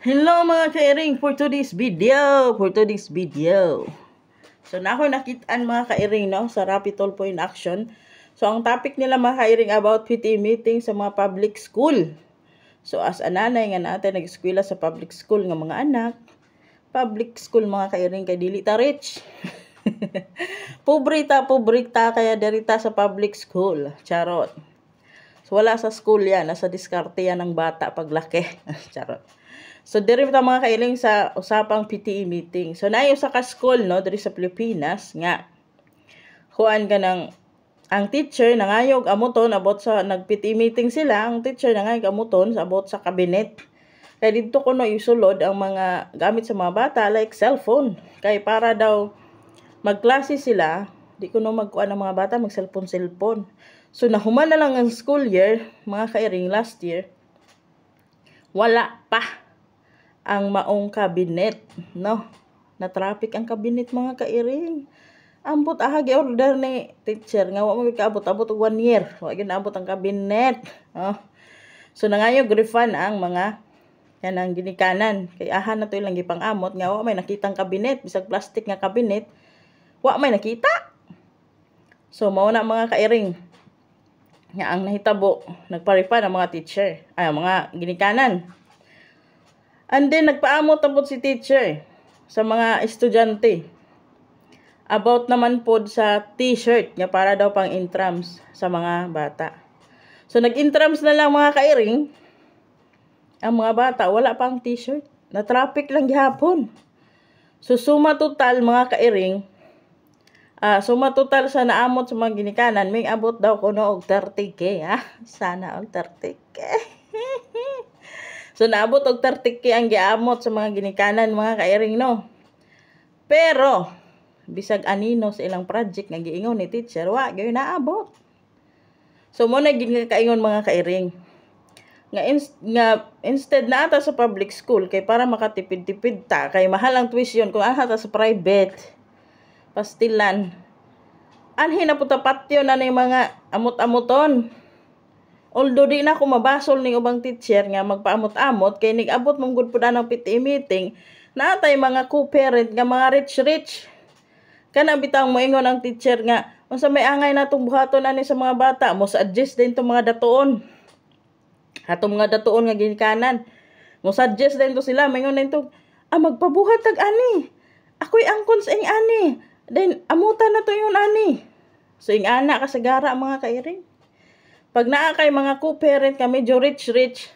Hello mga kairing for today's video, for today's video. So na ako nakitaan mga kairing no, sa Rapid All Point Action. So ang topic nila mga kairing about PT meeting sa mga public school. So as ananay nga natin nag-eskwela sa public school ng mga anak, public school mga kairing kay dili ta rich. pobre ta, pobre ta kaya derita sa public school. Charot. So wala sa school yan, nasa diskarte yan ng bata paglaki. Charot. So, diri ta mga kailing sa usapang PTE meeting. So, naayo sa ka-school, no, diri sa Pilipinas, nga, kuan ka ng, ang teacher nangayog amuton about sa, nag-PTE meeting sila, ang teacher nangayog amuton sa about sa kabinet. Kaya dito ko no isulod ang mga gamit sa mga bata, like cellphone. Kaya para daw magklase sila, di ko no magkuan ng mga bata, mag-cellphone-cellphone. So, nahuman na lang ang school year, mga kairing last year, wala pa ang maong kabinet, no? Na traffic ang kabinet mga kairing. Ambot aha gi order ni teacher nga wa mo kaabot abot og 1 year. Wa gyud naabot ang kabinet. Oh. So nangayo grifan ang mga yan ang ginikanan. Kay aha na to ilang gipang-amot nga wa may nakitang kabinet bisag plastic nga kabinet. Wa may nakita. So mao na mga kairing nga ang nahitabo nagparipan ang mga teacher ay mga ginikanan And then, nagpaamot tapos si teacher sa mga estudyante. About naman po sa t-shirt niya para daw pang intrams sa mga bata. So, nag-intrams na lang mga kairing. Ang mga bata, wala pang t-shirt. Na-traffic lang gihapon. So, suma total mga kairing, uh, suma total sa naamot sa mga ginikanan, may abot daw kuno og 30k, ha? Ah, sana og 30k. So naabot og 30k ang giamot sa mga ginikanan mga kairing no. Pero bisag anino sa ilang project nga giingon ni teacher wa gyud naabot. So mo na gid kaingon mga kairing. Nga, ins nga instead na ata sa public school kay para makatipid-tipid ta kay mahal ang tuition kung aha ta sa private pastilan. Anhi na puta patyo na ni mga amot-amoton. Although di na ako mabasol ning ubang teacher nga magpaamot-amot kay nigabot mong good pud anang PTA meeting naatay mga co-parent nga mga rich-rich. Kana bitaw moingon ang teacher nga unsa may angay natong buhaton ani sa mga bata mo suggest din tong mga datuon. Atong mga datuon nga ginikanan. Mo suggest din to sila mayon din to ah, magpabuhat tag ani. Ako'y angkons ing ani. Then amutan na to yun ani. So ing ana kasagara mga kairing. Pag naa kay mga co-parent kami, jo rich rich.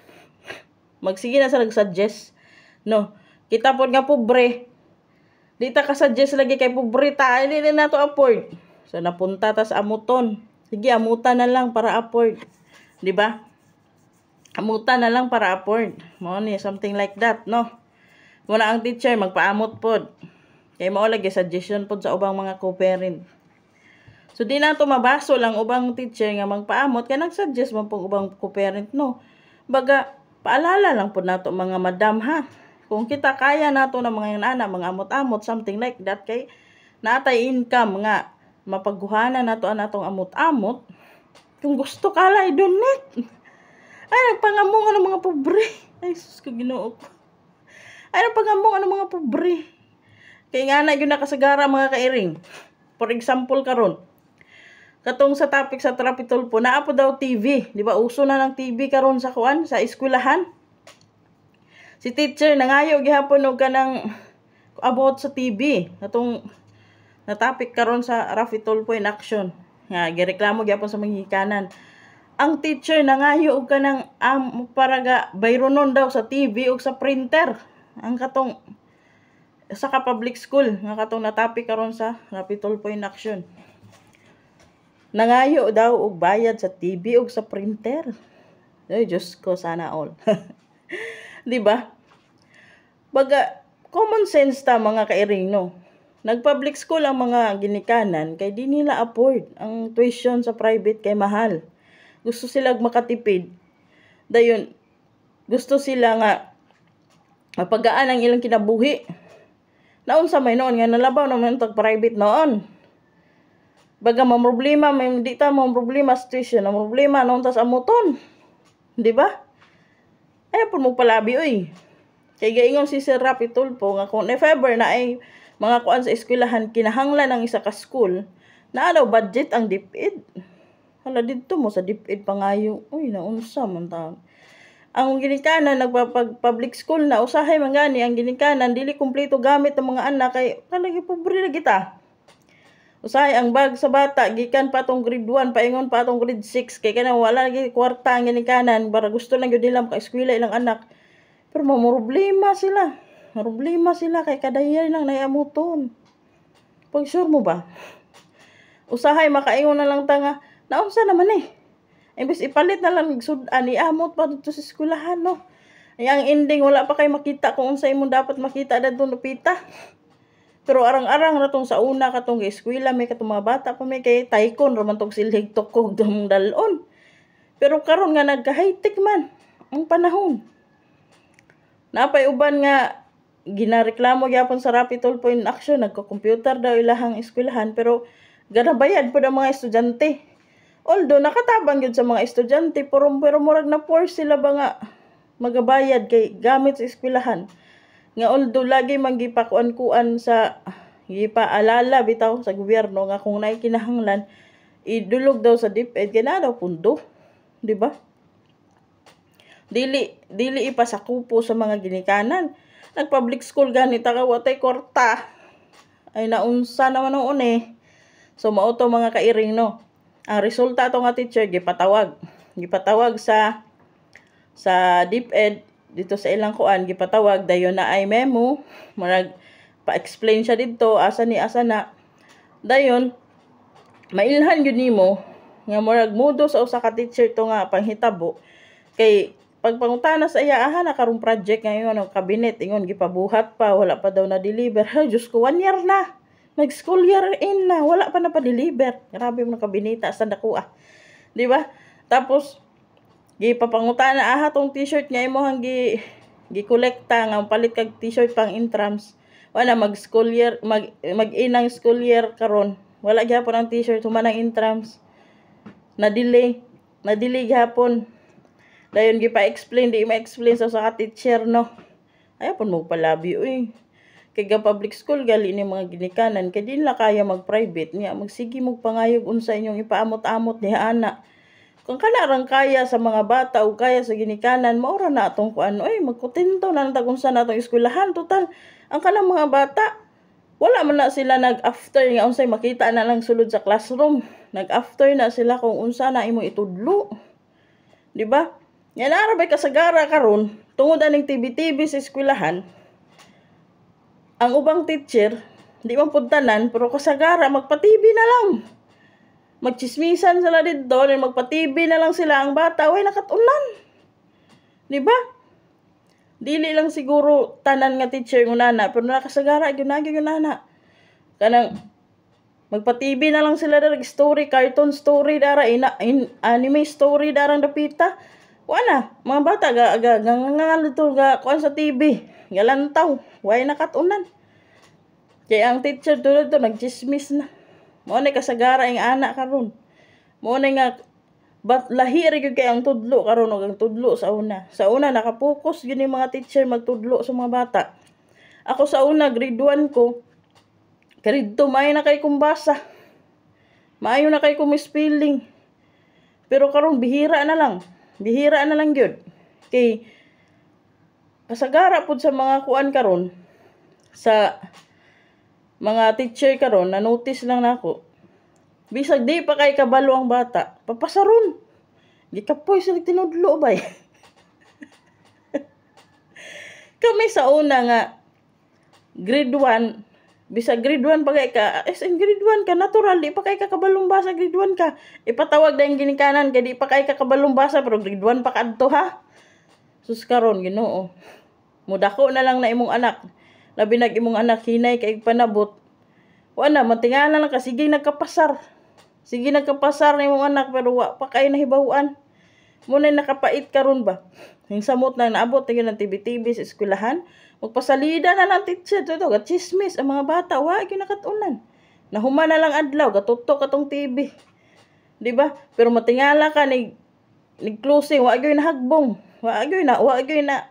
Magsige na sa nag-suggest. No. Kita pod nga pobre. Dita ka suggest lagi kay pobre ta. Hindi na to afford. So napunta ta sa amuton. Sige, amuta na lang para afford. 'Di ba? Amuta na lang para afford. Mo ni something like that, no. Muna ang teacher magpaamot pod. Kay mao lagi suggestion pod sa ubang mga co-parent. So, di na tumabaso lang ubang teacher nga magpaamot, kay nagsuggest man pong ubang co-parent, no? Baga, paalala lang po nato mga madam, ha? Kung kita kaya nato ng mga anak, mga amot-amot, something like that, kay natay income nga, mapaguhana nato ang atong amot-amot, kung gusto kala, i-donate. Ay, nagpangamungan ng ano mga pobre. Ay, sus ko ginoo ko. Ay, nagpangamungan ng ano mga pobre. Kay nga na yun nakasagara mga kairing. For example, karon katong sa topic sa trapitol po, naa daw TV. Di ba, uso na ng TV karon sa kuan, sa eskwelahan. Si teacher, nangayo gihapon ka kanang about sa TV. Katong na topic karon sa Rafitol in action. Nga, gireklamo gyapon sa mga hikanan. Ang teacher nangayo og kanang um, paraga bayronon daw sa TV ug sa printer. Ang katong sa ka public school nga katong na topic karon sa Rafitol po in action. Nangayo daw og bayad sa TV ug sa printer. Ay, Diyos ko, sana all. diba? ba? Baga, common sense ta mga kairingno. Nag-public school ang mga ginikanan kay di nila afford ang tuition sa private kay mahal. Gusto sila makatipid. Dayon, gusto sila nga mapagaan ang ilang kinabuhi. Naon sa may noon nga nalabaw naman tag private noon baga mo problema may di ta mo problema station ang problema noon tas amuton di ba ay pud mo palabi oy kay gaingon si Sir Rapi Tulpo nga kung if na ay mga kuan sa eskwelahan kinahanglan ang isa ka school na alaw budget ang DepEd hala didto mo sa DepEd pa nga pangayo uy naunsa man ta ang ginikanan nagpapag public school na usahay mangani ang ginikanan dili kumpleto gamit ng mga anak kay talaga pobre na kita Usahay ang bag sa bata gikan pa tong grade 1 paingon pa tong grade 6 kay kanang wala lagi kwarta ang kanan para gusto lang gyud nila maka eskwela ilang anak. Pero mo problema sila. Problema sila kay kadayan lang nayamuton. Pag sure mo ba? Usahay makaingon na lang tanga. Naunsa naman eh. Imbes ipalit na lang sud ani ah, amot pa dito sa eskwelahan no. Ay, ang ending wala pa kay makita kung unsa imong dapat makita dadto lupita. Pero arang-arang na sa una katong eskwela may katong mga bata pa may kay taikon raman silig tukog tong dalon. Pero karon nga nagka high man ang panahon. Napay uban nga ginareklamo gyapon sa Rapid Toll Point Action nagko-computer daw ilahang eskwelahan pero ganabayad pud ang mga estudyante. Although nakatabang yun sa mga estudyante pero, pero murag na force sila ba nga magabayad kay gamit sa eskwelahan nga although lagi manggipakuan-kuan sa gipaalala bitaw sa gobyerno nga kung naay kinahanglan idulog daw sa DepEd kay na daw pundo di ba dili dili ipasakupo sa mga ginikanan nag public school ganita ka watay korta ay naunsa na noon eh so mauto mga kairing no ang resulta tong nga teacher gipatawag gipatawag sa sa DepEd dito sa ilang kuan gipatawag dayon na ay memo murag pa-explain siya dito asa ni asa na dayon mailhan gyud nimo nga murag modo sa usa ka teacher to nga panghitabo kay pagpangutana sa iya aha na karong project ngayon ang kabinet ingon gipabuhat pa wala pa daw na deliver ha Dios ko one year na nag school year in na wala pa na pa deliver grabe mo kabineta sa nakuha ah. di ba tapos gi papanguta na aha tong t-shirt niya imo hanggi gikolekta nga palit kag t-shirt pang intrams wala mag school year mag mag-inang school year karon wala gyapon ang t-shirt human ang intrams na delay na delay gyapon dayon gi pa-explain di ma-explain sa sa teacher no ayapon mo palabi uy kay ga public school gali ni mga ginikanan kay din la kaya mag private niya magsige mo pangayog unsa inyong ipaamot-amot ni ana kung kanarang kaya sa mga bata o kaya sa ginikanan, maura na atong kuan. Oy, magkutinto na natag sa na atong eskwelahan. Total, ang kanang mga bata, wala man na sila nag-after nga unsay makita na lang sulod sa classroom. Nag-after na sila kung unsa na imo itudlo. 'Di ba? Yan ara bay kasagara karon tungod aning TV-TV sa eskwelahan. Ang ubang teacher, di man puntanan pero kasagara magpa-TV na lang. Magchismisan sila dito, and magpa-TV na lang sila ang bata, way nakatunan. Di ba? Dili lang siguro tanan nga teacher ng nana, pero nakasagara gyud na gyud nana. Kanang magpa-TV na lang sila darag story, cartoon story dara, ina, in, anime story darang dapita. wala, mga bata ga ga nga ga kuan sa TV, galantaw, way nakatunan. Kaya ang teacher tulad to nagchismis na. Mo na kasagara ang anak karon. Mo na nga bat lahi ra kay ang tudlo karon og ang tudlo sa una. Sa una nakapokus gyud yung mga teacher magtudlo sa mga bata. Ako sa una grade 1 ko grade 2 may na kay kumbasa. Maayo na kay kong spelling. Pero karon bihira na lang. Bihira na lang gyud. Kay kasagara pud sa mga kuan karon sa mga teacher karon na notice lang nako. Bisag di pa kay kabalo ang bata, papasaron. Gikapoy sila tinudlo bay. Eh? Kami sa una nga grade 1, bisag grade 1 pa kay ka, as in grade 1 ka natural di pa kay ka kabalong basa grade 1 ka. Ipatawag dahil ginikanan kay di pa kay ka kabalong basa pero grade 1 pa kadto ha. Sus karon Ginoo. Mudako na lang na imong anak labi nag imong anak hinay kay panabot wa na matingala lang ka sige nagkapasar sige nagkapasar na imong anak pero wa pa kay nahibawan mo na nakapait karon ba yung samot na naabot na ng TV-TV sa eskwelahan magpasalida na lang teacher to to chismis ang mga bata wa kinakatunan nahuma na lang adlaw gatutok atong TV di ba pero matingala ka ni ni closing wa gyoy nahagbong wa gyud na wa gyud na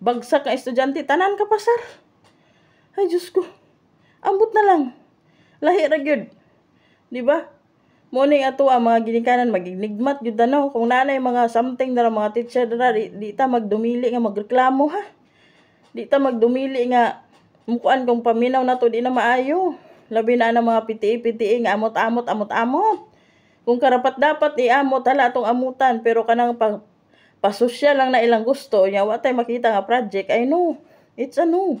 Bagsak ang estudyante. Tanan ka pa, sir. Ay, Diyos ko. Ambot na lang. Lahi ra gyud. Di ba? Muna ato ang ah, mga ginikanan, magignigmat gyud ano. Kung nanay mga something na mga teacher na, di, di ta magdumili nga magreklamo ha. Di ta magdumili nga mukuan kung paminaw na to di na maayo. Labi na ang mga piti pta nga amot-amot, amot-amot. Kung karapat dapat iamot, hala itong amutan. Pero kanang pag pasusya lang na ilang gusto nya wa tay makita nga project ay no it's ano no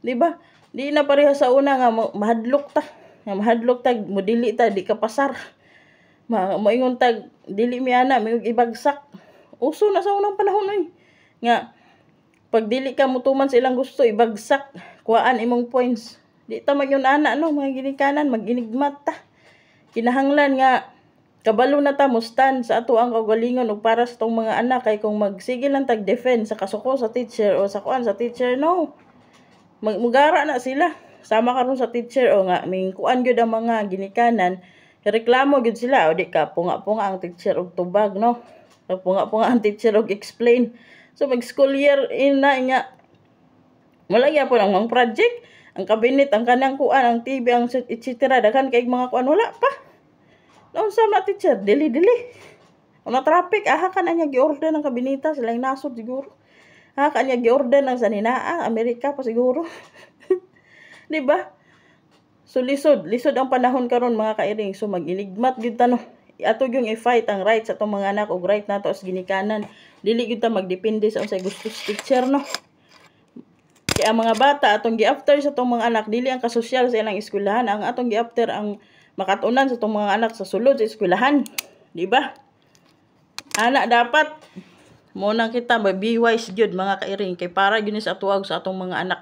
di ba di na pareha sa una nga mahadlok ta nga mahadlok ta mo dili ta di ka pasar ma moingon tag dili mi ana may ibagsak uso na sa unang panahon ay nga pag dili ka mutuman sa ilang gusto ibagsak kuhaan imong points di ta man yun ana no mga ginikanan maginigmat ta kinahanglan nga Kabalo na ta mustan sa ato ang kaugalingon ug para sa tong mga anak kay kung magsige lang tag defend sa kasuko sa teacher o sa kuan sa teacher no. Magmugara na sila. Sama karon sa teacher o nga ming kuan gyud ang mga ginikanan reklamo gyud sila o di ka punga-punga ang teacher og tubag no. Punga-punga ang teacher og explain. So mag school year ina nga wala gyud po ang project ang kabinet ang kanang kuan ang TV ang etc. daghan kay mga kuan wala pa. Laon sa teacher, dili dili. Ona traffic, aha ka na niya giorder ng kabinita, sila yung nasod siguro. Aha ka niya giorder ng saninaa, Amerika pa siguro. di ba? So lisod, lisod ang panahon karon mga kairing. So maginigmat gyud tano. Ato yung i-fight ang rights atong mga anak og right nato as ginikanan. Dili gyud ta magdepende sa unsay gusto teacher no. Kaya ang mga bata atong gi-after sa atong mga anak dili ang kasosyal sa ilang eskwelahan, ang atong gi-after ang makatunan sa itong mga anak sa sulod sa eskwelahan. Di ba? Anak dapat mo nang kita ba be wise gyud mga kairing kay para gyud sa tuwag sa atong mga anak.